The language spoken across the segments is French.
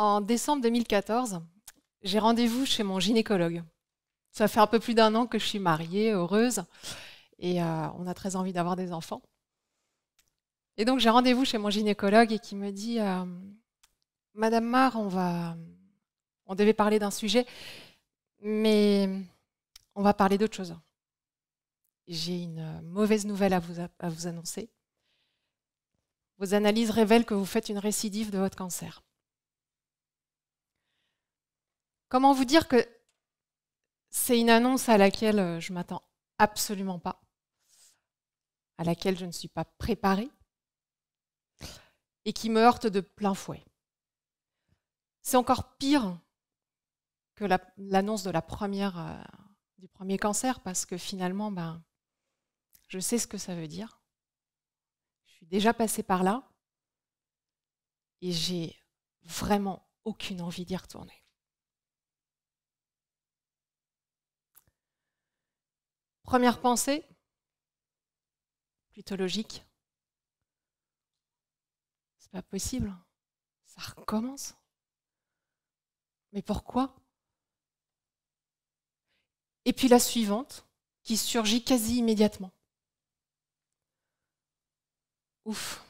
En décembre 2014, j'ai rendez-vous chez mon gynécologue. Ça fait un peu plus d'un an que je suis mariée, heureuse, et euh, on a très envie d'avoir des enfants. Et donc j'ai rendez-vous chez mon gynécologue et qui me dit euh, Madame Mar, on devait parler d'un sujet, mais on va parler d'autre chose. J'ai une mauvaise nouvelle à vous annoncer. Vos analyses révèlent que vous faites une récidive de votre cancer. Comment vous dire que c'est une annonce à laquelle euh, je m'attends absolument pas, à laquelle je ne suis pas préparée et qui me heurte de plein fouet. C'est encore pire que l'annonce de la première, euh, du premier cancer parce que finalement, ben, je sais ce que ça veut dire. Je suis déjà passée par là et j'ai vraiment aucune envie d'y retourner. Première pensée, plutôt logique. C'est pas possible. Ça recommence. Mais pourquoi Et puis la suivante, qui surgit quasi immédiatement. Ouf.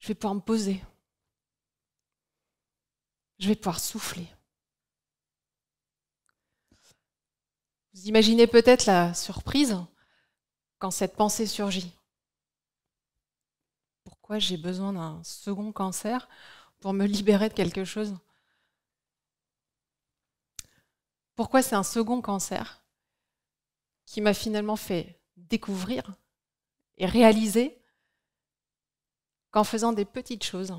Je vais pouvoir me poser. Je vais pouvoir souffler. Vous imaginez peut-être la surprise quand cette pensée surgit. Pourquoi j'ai besoin d'un second cancer pour me libérer de quelque chose Pourquoi c'est un second cancer qui m'a finalement fait découvrir et réaliser qu'en faisant des petites choses,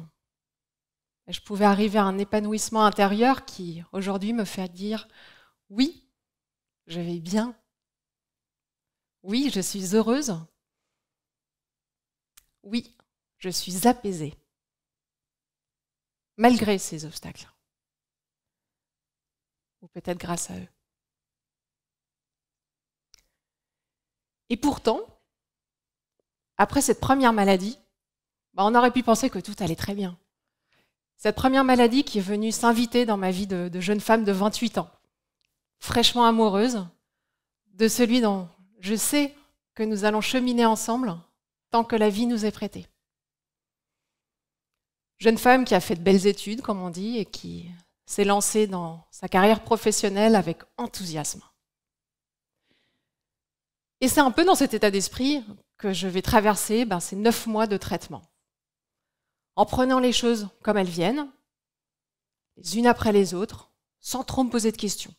je pouvais arriver à un épanouissement intérieur qui aujourd'hui me fait dire oui, je vais bien. Oui, je suis heureuse. Oui, je suis apaisée. Malgré ces obstacles. Ou peut-être grâce à eux. Et pourtant, après cette première maladie, bah, on aurait pu penser que tout allait très bien. Cette première maladie qui est venue s'inviter dans ma vie de, de jeune femme de 28 ans fraîchement amoureuse de celui dont je sais que nous allons cheminer ensemble tant que la vie nous est prêtée. Jeune femme qui a fait de belles études, comme on dit, et qui s'est lancée dans sa carrière professionnelle avec enthousiasme. Et c'est un peu dans cet état d'esprit que je vais traverser ben, ces neuf mois de traitement. En prenant les choses comme elles viennent, les unes après les autres, sans trop me poser de questions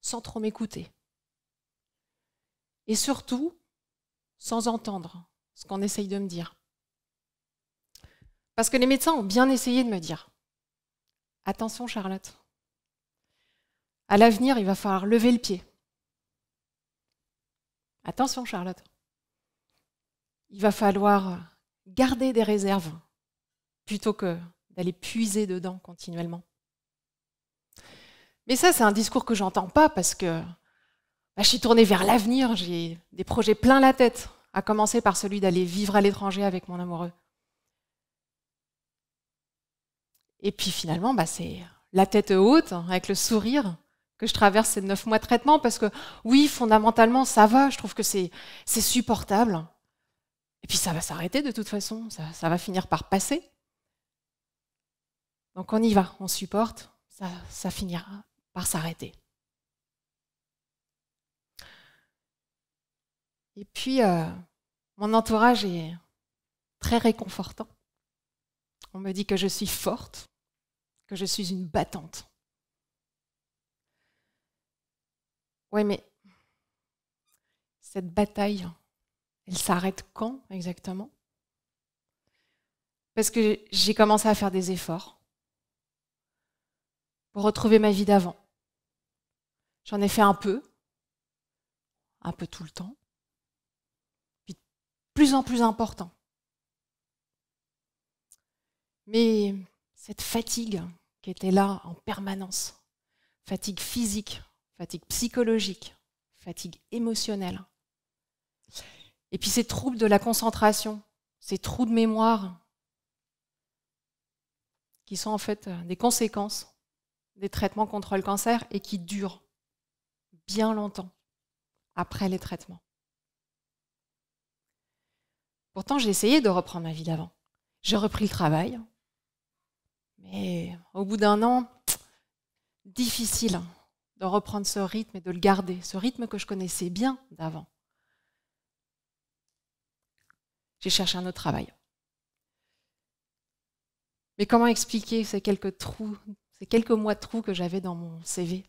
sans trop m'écouter. Et surtout, sans entendre ce qu'on essaye de me dire. Parce que les médecins ont bien essayé de me dire Attention, Charlotte, à l'avenir, il va falloir lever le pied. Attention, Charlotte, il va falloir garder des réserves plutôt que d'aller puiser dedans continuellement. Mais ça, c'est un discours que j'entends pas parce que bah, je suis tournée vers l'avenir, j'ai des projets plein la tête, à commencer par celui d'aller vivre à l'étranger avec mon amoureux. Et puis finalement, bah, c'est la tête haute, hein, avec le sourire, que je traverse ces neuf mois de traitement parce que oui, fondamentalement, ça va, je trouve que c'est supportable. Et puis ça va s'arrêter de toute façon, ça, va finir par passer. Donc on y va, on supporte, ça finira, s'arrêter. Et puis, euh, mon entourage est très réconfortant. On me dit que je suis forte, que je suis une battante. Oui, mais cette bataille, elle s'arrête quand exactement Parce que j'ai commencé à faire des efforts pour retrouver ma vie d'avant. J'en ai fait un peu, un peu tout le temps, puis de plus en plus important. Mais cette fatigue qui était là en permanence, fatigue physique, fatigue psychologique, fatigue émotionnelle, et puis ces troubles de la concentration, ces trous de mémoire, qui sont en fait des conséquences des traitements contre le cancer et qui durent bien longtemps après les traitements. Pourtant, j'ai essayé de reprendre ma vie d'avant. J'ai repris le travail, mais au bout d'un an, difficile hein, de reprendre ce rythme et de le garder, ce rythme que je connaissais bien d'avant. J'ai cherché un autre travail. Mais comment expliquer ces quelques trous, ces quelques mois de trous que j'avais dans mon CV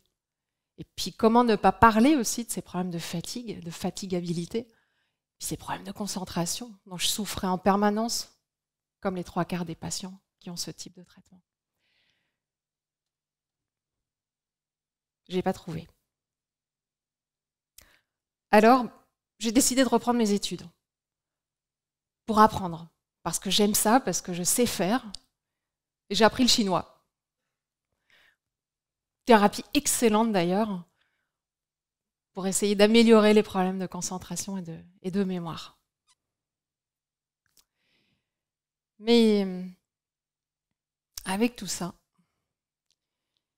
et puis comment ne pas parler aussi de ces problèmes de fatigue, de fatigabilité, ces problèmes de concentration dont je souffrais en permanence, comme les trois quarts des patients qui ont ce type de traitement. Je n'ai pas trouvé. Alors, j'ai décidé de reprendre mes études pour apprendre, parce que j'aime ça, parce que je sais faire. J'ai appris le chinois thérapie excellente d'ailleurs, pour essayer d'améliorer les problèmes de concentration et de, et de mémoire. Mais euh, avec tout ça,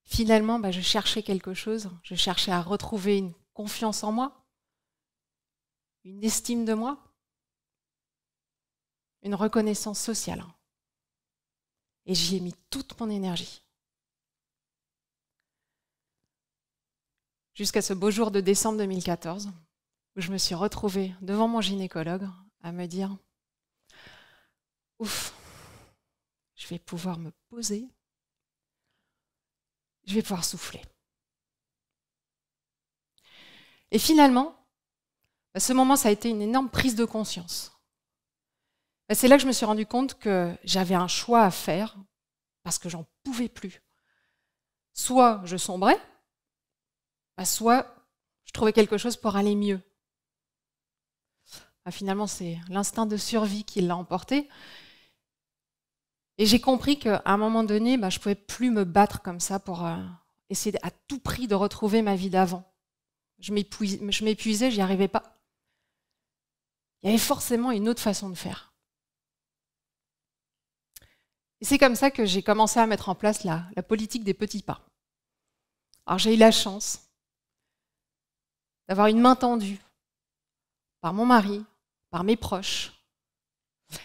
finalement, bah, je cherchais quelque chose. Je cherchais à retrouver une confiance en moi, une estime de moi, une reconnaissance sociale. Et j'y ai mis toute mon énergie. jusqu'à ce beau jour de décembre 2014, où je me suis retrouvée devant mon gynécologue à me dire Ouf, je vais pouvoir me poser, je vais pouvoir souffler. Et finalement, à ce moment, ça a été une énorme prise de conscience. C'est là que je me suis rendu compte que j'avais un choix à faire parce que j'en pouvais plus. Soit je sombrais, bah, soit je trouvais quelque chose pour aller mieux. Bah, finalement, c'est l'instinct de survie qui l'a emporté. Et j'ai compris qu'à un moment donné, bah, je ne pouvais plus me battre comme ça pour euh, essayer à tout prix de retrouver ma vie d'avant. Je m'épuisais, je n'y arrivais pas. Il y avait forcément une autre façon de faire. Et c'est comme ça que j'ai commencé à mettre en place la politique des petits pas. Alors j'ai eu la chance d'avoir une main tendue par mon mari, par mes proches.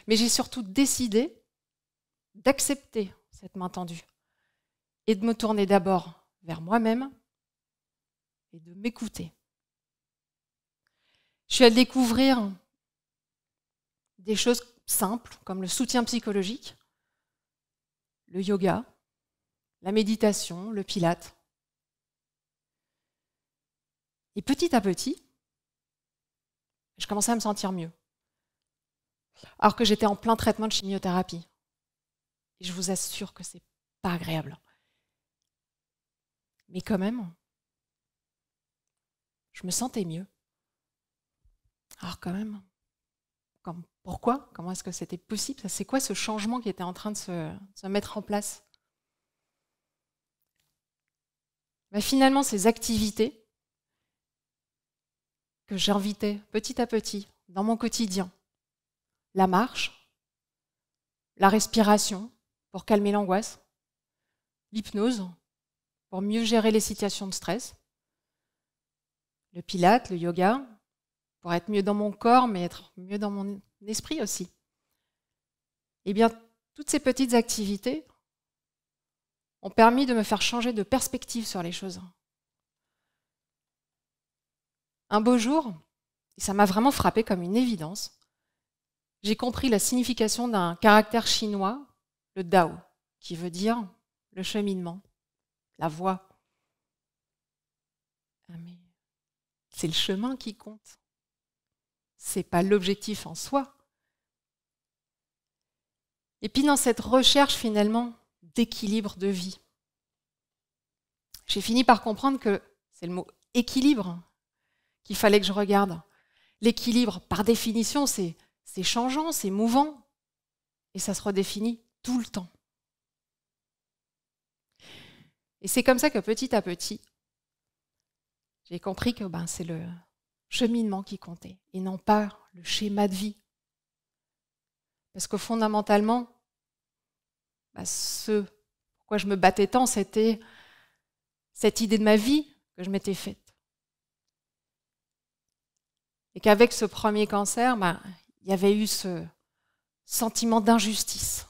Mais j'ai surtout décidé d'accepter cette main tendue et de me tourner d'abord vers moi-même et de m'écouter. Je suis à découvrir des choses simples comme le soutien psychologique, le yoga, la méditation, le pilate, et petit à petit, je commençais à me sentir mieux. Alors que j'étais en plein traitement de chimiothérapie. Et je vous assure que c'est pas agréable. Mais quand même, je me sentais mieux. Alors quand même, comme, pourquoi Comment est-ce que c'était possible C'est quoi ce changement qui était en train de se, mettre en place bah, Finalement, ces activités, que j'invitais petit à petit dans mon quotidien. La marche, la respiration pour calmer l'angoisse, l'hypnose pour mieux gérer les situations de stress, le pilate, le yoga pour être mieux dans mon corps mais être mieux dans mon esprit aussi. Eh bien, toutes ces petites activités ont permis de me faire changer de perspective sur les choses, un beau jour, et ça m'a vraiment frappé comme une évidence, j'ai compris la signification d'un caractère chinois, le Dao, qui veut dire le cheminement, la voie. Ah, c'est le chemin qui compte. C'est pas l'objectif en soi. Et puis dans cette recherche finalement d'équilibre de vie, j'ai fini par comprendre que c'est le mot équilibre qu'il fallait que je regarde. L'équilibre, par définition, c'est changeant, c'est mouvant, et ça se redéfinit tout le temps. Et c'est comme ça que petit à petit, j'ai compris que ben, c'est le cheminement qui comptait, et non pas le schéma de vie. Parce que fondamentalement, ben, ce pourquoi je me battais tant, c'était cette idée de ma vie que je m'étais faite. Et qu'avec ce premier cancer, ben, il y avait eu ce sentiment d'injustice,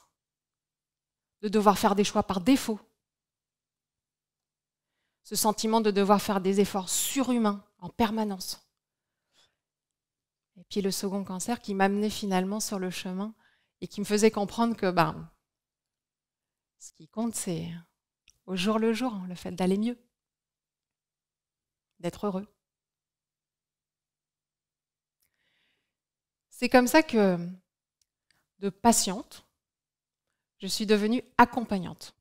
de devoir faire des choix par défaut, ce sentiment de devoir faire des efforts surhumains en permanence. Et puis le second cancer qui m'amenait finalement sur le chemin et qui me faisait comprendre que ben, ce qui compte, c'est au jour le jour, hein, le fait d'aller mieux, d'être heureux. C'est comme ça que, de patiente, je suis devenue accompagnante.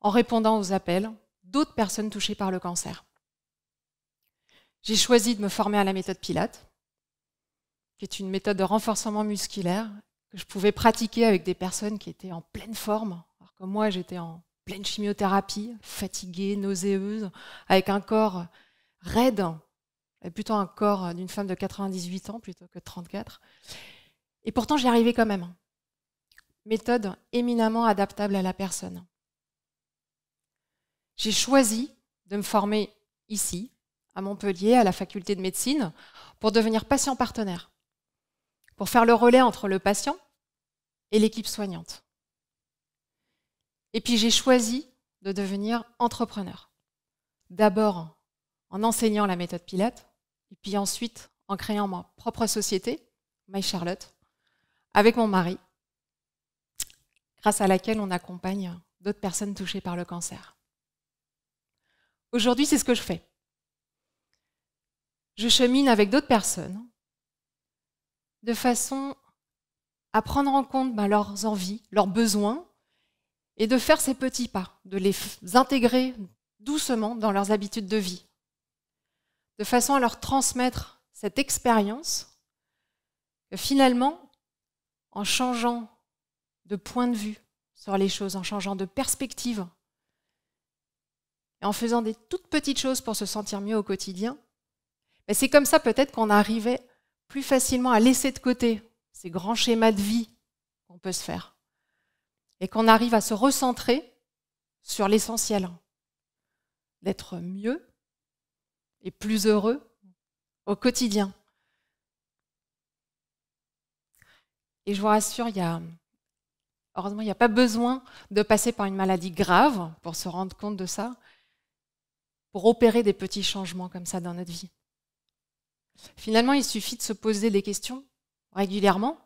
En répondant aux appels d'autres personnes touchées par le cancer. J'ai choisi de me former à la méthode Pilate, qui est une méthode de renforcement musculaire que je pouvais pratiquer avec des personnes qui étaient en pleine forme, alors que moi j'étais en pleine chimiothérapie, fatiguée, nauséeuse, avec un corps raide euh, plutôt un corps euh, d'une femme de 98 ans plutôt que de 34. Et pourtant, j'y arrivais quand même. Méthode éminemment adaptable à la personne. J'ai choisi de me former ici, à Montpellier, à la faculté de médecine, pour devenir patient partenaire, pour faire le relais entre le patient et l'équipe soignante. Et puis j'ai choisi de devenir entrepreneur. D'abord en enseignant la méthode Pilate, et puis ensuite, en créant ma propre société, My Charlotte, avec mon mari, grâce à laquelle on accompagne d'autres personnes touchées par le cancer. Aujourd'hui, c'est ce que je fais. Je chemine avec d'autres personnes de façon à prendre en compte ben, leurs envies, leurs besoins, et de faire ces petits pas, de les intégrer doucement dans leurs habitudes de vie, de façon à leur transmettre cette expérience, finalement, en changeant de point de vue sur les choses, en changeant de perspective, et en faisant des toutes petites choses pour se sentir mieux au quotidien, ben, c'est comme ça peut-être qu'on arrivait plus facilement à laisser de côté ces grands schémas de vie qu'on peut se faire, et qu'on arrive à se recentrer sur l'essentiel, d'être mieux et plus heureux au quotidien. Et je vous rassure, il heureusement, il n'y a pas besoin de passer par une maladie grave pour se rendre compte de ça, pour opérer des petits changements comme ça dans notre vie. Finalement, il suffit de se poser des questions régulièrement.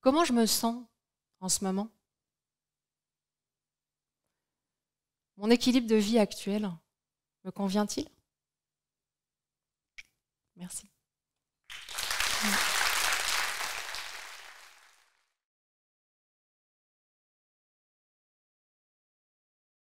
Comment je me sens en ce moment Mon équilibre de vie actuel, me convient-il Merci.